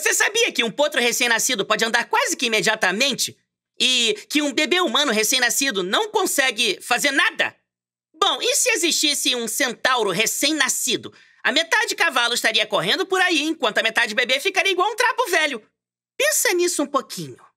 Você sabia que um potro recém-nascido pode andar quase que imediatamente? E que um bebê humano recém-nascido não consegue fazer nada? Bom, e se existisse um centauro recém-nascido? A metade de cavalo estaria correndo por aí, enquanto a metade bebê ficaria igual um trapo velho. Pensa nisso um pouquinho.